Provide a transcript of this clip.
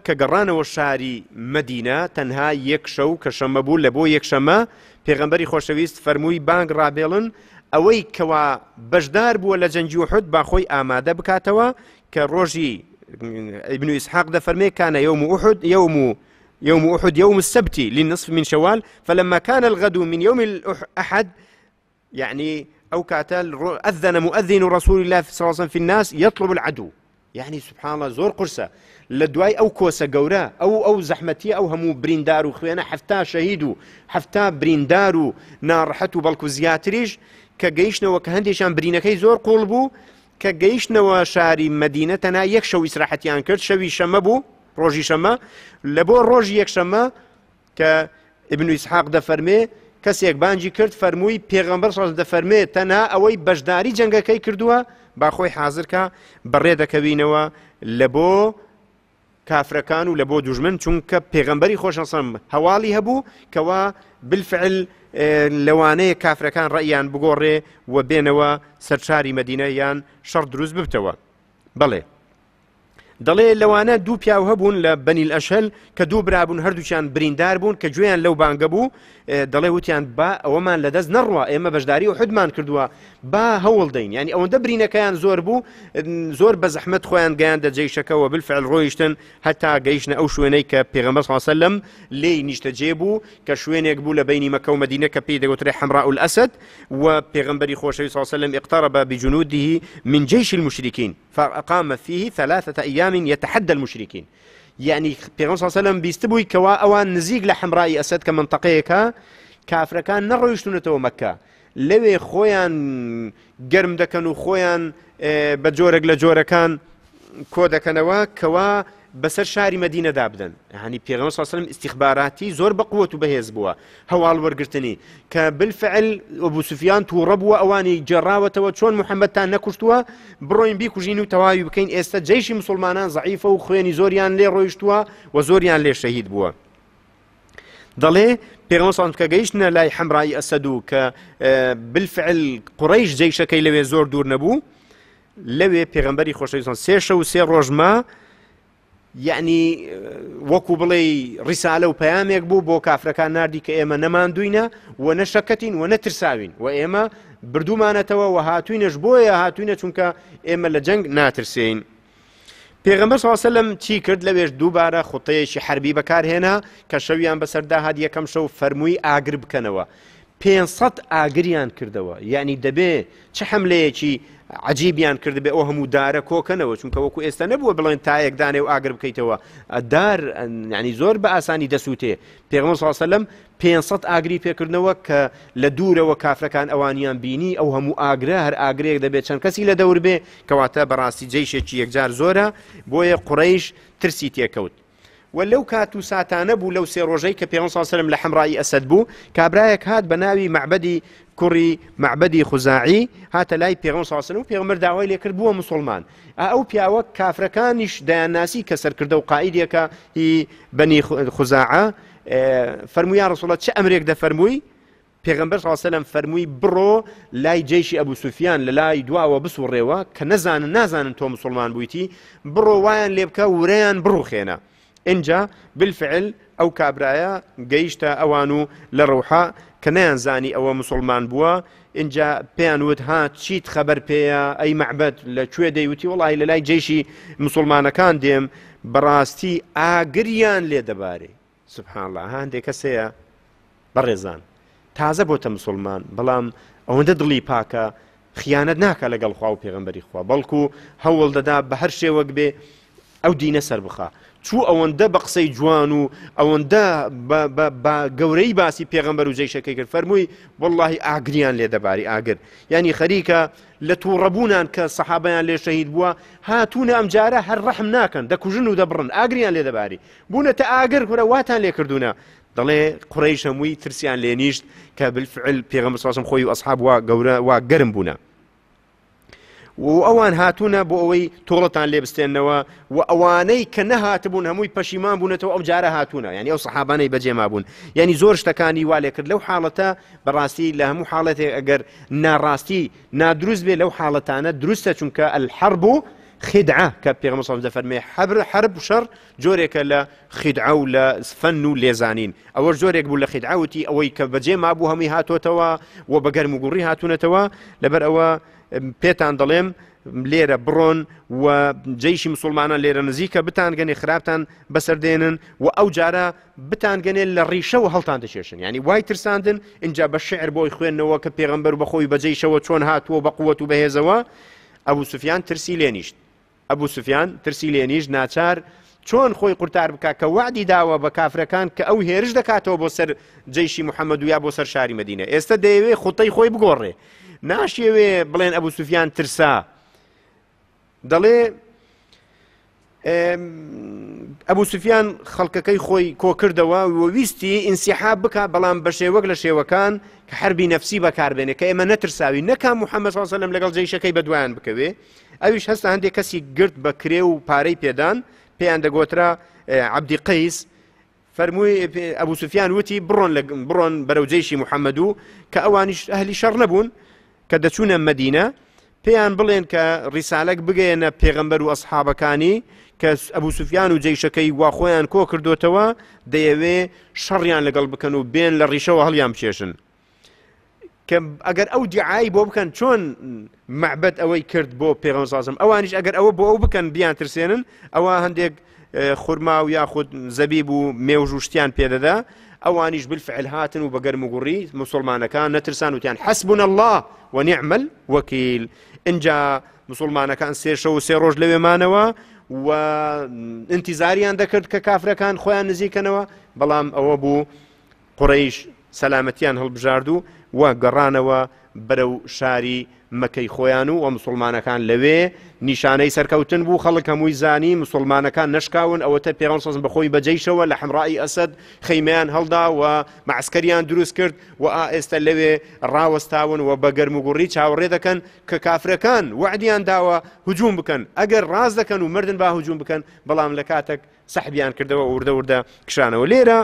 حاتم کە گەڕانەوە شاری مەدینە تەنها یەک شەو کە شەمە بوو لە بۆ یەکشەمە پێغمبەری خۆشەویست فەرمووی بانگ ڕابێڵن ئەوەی کەوا بەشدار بووە لە جەنجی و آماده باخۆی ئامادە بکاتەوە کە ڕۆژی بنویس حق دەفەرمێ کانە یوم احد یوم يوم أحد يوم السبت للنصف من شوال فلما كان الغد من يوم الأحد يعني أو كاتل أذن مؤذن رسول الله صلى الله عليه وسلم في الناس يطلب العدو یعنی سبحانڵە زۆر قرسە لە دوای ئەو کۆسە گەورە ئەو ئەو زەحمەتی ئەو هەموو بریندار و خوێنە هەفتا شەهید و هەفتا بریندار و ناڕەحەت و بەڵکو زیاتریش کە گەیشتنەوە کە هەندێکیان برینەکەی زۆر قوڵ بوو کە گەیشتنەوە شاری مدینە تەنا یەک شەوی سرراحەتیان کرد شەوی شەمە بوو ڕۆژی شەمە لە بۆ ڕۆژی یەکشەمە کە ابن ئیسحاق دەفەرمێ کەسێک بانجی کرد فەرمووی پێغەمبەر ساز دەفەرمێ تەنا ئەوەی بەشداری جەنگەکەی کردووە با خۆی حازرکە بەڕێ دەکەوینەوە لە بۆ کافرەکان و لە بۆ دوژمن چونکە پێغمبەری خۆشەسەم هەواڵی هەبوو کەوا بالفعل لەوانەیە کافرەکان ڕەیان بگۆڕێ و بێنەوە سەرچاری مەدینە یان شەڕ دروست ببتەوە بەڵێ دەڵێ لەوانە دوو پیاو هەبوون لە بەنیل ئەشەل کە دوو هر هەردووچیان بریندار بون کە جویان لو بانگە بوو اه، دەڵێ وتیان با ئەوەمان لدز نەڕوە ئێمە بجداری و حدمان کردوا با هەوڵ دەین اون ئەوەندە برینەکەیان زۆر بوو اه، زۆر بە خوان خۆیان گەیان و بالفعل ڕۆیشتن هەتا او ئەو شوێنەی کە الله ساسەلم وسلم نیشتە جێ بوو کە شوێنێک بوو لە بینی مکه و مدینە کە پێی دەگوترێ حمرا و الأسد و پێغمبەری خۆشەوی وسلم اقترب بجنوده من جيش المشركين فقام فيه ثلاثة أيام ايام يتحدى المشركين يعني بيغمبر صلى الله عليه وسلم بيستبوي كوا اوان نزيق لحم راي اسد كمنطقيك كافر كان نروشتون تو مكه لوي خويا جرم دكن وخويا آه، بجورك لجورك كان كودك نوا كوا, كوا بەسەر شاری مدینەدا بدەن هەنی پێغەمە ساسلم استیخباراتی زۆر بەقوت و بەهێز بووە هەواڵ وەرگرتنی کە بالفعل ئەبوو سوفیان تووڕە بووە ئەوانی جێڕاوەتەوە چۆن محەممەدتان نەکوشتوە بڕۆین بیکوژین و تەواوی بکەین ئێستا جیشی مسلمانان زعیفە و خوێنی زۆریان لێ ڕۆیشتووە و زۆریان لێ شەهید بووە. دەڵێ پێغمەسان کە گەیشتە لای حەمڕایی ئەسەد و کە بالفعل قڕیش جەیشەکەی لەوێ زۆر دوور نەبوو لەوێ پێغمبەری خۆشەویستان سێشە و سێ ڕۆژما یعنی وەکو بڵێ ڕیسالە و پەیامێک بوو بۆ کافرەکان نردی کە ئێمە نەماندوینە و نەشەکەتین و نەترساوین و ئێمە بردومانەتەوە و هاتوینەش بۆیە هاتوینە چونکە ئێمە لە جەنگ ناترسین. پێغمبەر ساسەلم چی کرد لەوێش دووبارە خوتەیەکی حربی بەکارهێنا کە شەویان بەسەردا هاات یەکەم شەو فەرمووی ئاگر بکەنەوە. 500 ئاگریان کردەوە یعنی دەبێ چه حملەیەکی عجیبیان کرد بێ ئەو هەموو دارە کۆکەنەوە چونکە وەکو ئێستا نەبووە بڵێن تایەکدانێ و ئاگر بکەیتەوە دار ینی زۆر بە ئاسانی دەسووتێ پێغم ساسەلم 500 ئاگری پێکردنەوە کە لە دوورەوە کافرەکان ئەوانیان بینی ئەو هەموو ئاگرە هەر ئاگرێک دەبێت چەند کەسی لە دەور بێ کەواتە بەڕاستی جێشێکی یەکجار زۆرە بۆیە قڕیش ترسی تێکەوت و لەو کات و ساتانە بوو لەو سێ ڕۆژەی کە پێ ساسرم لە حمڕایی ئەسد بوو کابراایەک هات بە ناوی معبدی كوري معبدي خزاعي هات لاي بيغم صلى الله عليه وسلم بيغمر دعوة اللي كرد بوا مسلمان آه، او بيغم كافر كانش ديان ناسي كسر كردو قائد يكا هي بني خزاعة آه، فرمو يا رسول الله شا امريك دا فرموي پیغمبر صلی الله علیه و سلم فرمی برو لای جیش ابو سفیان لای دعا و بسوره و کنزان نزان تو مسلمان بودی برو وان لبک وران برو خینا انجا بالفعل ئەو کابرایە گەیشتە ئەوان و لە ڕوحا کە نەیانزانی ئەوە مسلمان بووە اینجا پێیان وت ها چیت خەبەر پێەیە ئەی مەعبەت لە کوێ دەیوتی وڵی لەلای جێشی مسلمانەکان دێم بەڕاستی ئاگریان لێ دەبارێ سبحانڵ هەندێک کەسەیە بەڕێزان تازە بۆتە مسلمان بەڵام ئەوەندە دڵی پاکە خیانەت ناکە لەگەڵ خوا و پێغمبەری خوا بەڵکو هەوڵ دەدا بە هەر شێوەک بێ ئەو دینە سەر بخە چوو ئەوەندە بە قسەی جوان و ئەوەندە گەورەی باسی پێغمبەر و جێشەکەی کرد فەرمووی بەڵی ئاگریان لێ دەباری ئاگر ینی خەریکە لە تووڕەبوونان کە سەحابیان لێ شەهید بووە هاتوونە ئەم جارە هەر ڕەحم ناکەن دەکوژن و دەبڕن ئاگریان لێ دەباری بوونەتە ئاگر کورە واتان لێ کردوونە دەڵێ قڕی شەمووی ترسیان لێنیشت کە بالفعل پێغمبەر ساسم خۆی و ئەسحاب وا گەورە وا گەرم بوونە و ئەوان هاتوونە بۆ ئەوەی تۆڵەتان لێبستێنەوە و ئەوانەی کە نەهاتبوون هەمووی پەشیمان بوونەتەوە ئەو جارە هاتوونە ینی ئەو سەحابانەی بەجێما بوون ینی زۆر شتەکانی والێ کرد لەو حاڵەتە بەڕاستی لە هەموو حاڵەتێک ئەگەر ناڕاستی نادروست بێ لەو حاڵەتانە دروستە چونکە ئەلحەر بوو خدعە کە پێغمەسەڵم دەفەرمێ حەبر حرب و شەڕ جۆرێکە لە خیدعە و لە فەن و لێزانین ئەوە جۆرێک بوو لە خیدعوتی ئەوەی کە بەجێ مابوو هەمی هاتۆتەوە و بە گەرم و گوڕی هاتوونەتەوە لەبەر ئەوە پێتان دەڵێم لێرە بڕۆن و جیشی مسلمانە لێرە نزیکە بتانگەنێ خراپتان بەسەردێنن و ئەو جارە بتانگەنێ لە ڕیشە و هەڵتان دەشێشن ینی وای ترساندن اینجا بە شعر بۆی خوێندنەوە کە پێغمبەر بەخۆی بەجێشەوە چۆن هاتووە بە قووەت و بەهێزەوە ئەو سوفیان ترسی لێنیشت ئەبوو سوفیان ترسی لێنیش ناچار چۆن خۆی قورتار بک کە وعدی داوە بە کافرەکان کە ئەو هێرش دەکاتەوە بۆ سەر جیشی محەممەد و یا بۆ سەر شاری مدینە ئێستا دەیەوێ خوتەی خۆی بگۆڕێ ناشیەوێ بڵێن ئەبوو سوفیان ترسا دەڵێ ئەبوو سوفیان خەڵکەکەی خۆی کۆکردەوە و ویستی ئینسیحا بک بەڵام بە شێوەک لە شێوەکان کە هەربی نەفسی بەکاربێنێت کە ئێمە نەترساوی نەکە محەممەد ساسەلم لەگەڵ جێیشەکەی بەدوایان بکەوێ ئەویش هەستا هەندێک کەسی گرت بە کرێ و پارەی پێدان پێیان دەگۆترا عبدی قیس فەرمووی ئەبوو سوفیان وتی بڕۆن بڕۆن بەرەو جێشی محەممەد و کە ئەوانیش ئەهلی شەڕ نەبوون کە دەچوونە مدینە پێیان بڵێن کە ڕیسالەک بگەێنە پێغەمبەر و ئەسحابەکانی کە ئەبوو سوفیان و جێیشەکەی وا خۆیان کۆ کردوتەوە دەیەوێ شەڕیان لەگەڵ بکەن و بێن لە ڕیشەوە هەڵیان بچێشن کە ئەگەر ئەو دیعایی بۆ بکەن چۆن معبەت ئەوەی کرد بۆ پێغمسازم ئەوانیش ئەگەر ئەوە بۆ ئەو بکەن بیان ترسێنن ئەوە هەندێک خورما و یاخود زەبیب و مێوژ و شتیان پێدەدا ئەوانیش بالفعل هاتن و بەگەرم و گوڕی مسلمانەکان نەترسان وتیان حسبون الله ونعمل وەکیل اینجا مسلمانەکان سێ شەو سێ ڕۆژ لەوێمانەوە و ئینتیزاریان دەکرد کە کافرەکان خۆیان نزیکەنەوە بەڵام ئەوە بوو قڕیش سەلامەتیان هەڵبژارد و وە گەڕانەوە بەرەو شاری مەکەی خۆیان و ئەو مسلمانەکان لەوێ نیشانەی سەرکەوتن بوو خەڵک هەمووی زانی مسلمانەکان نشکاون ئەوەتە پێ سەزم بەخۆی بەجێشەوە لە حمڕایی ئەسد خەیمیان هەڵدا و معسکەریان دروست کرد و ئێستا لەوێ ڕاوەستاون و بە گەرمموگوڕی چاوەڕێ دەکەن کە کافرەکان وعدیان داوە هجووم بکەن ئەگەر ڕاز دەکەن و مردن با هجووم بکەن بەڵام لە کاتێک سەحبیان کردەوە وردە وردە کشانەوە لێرە.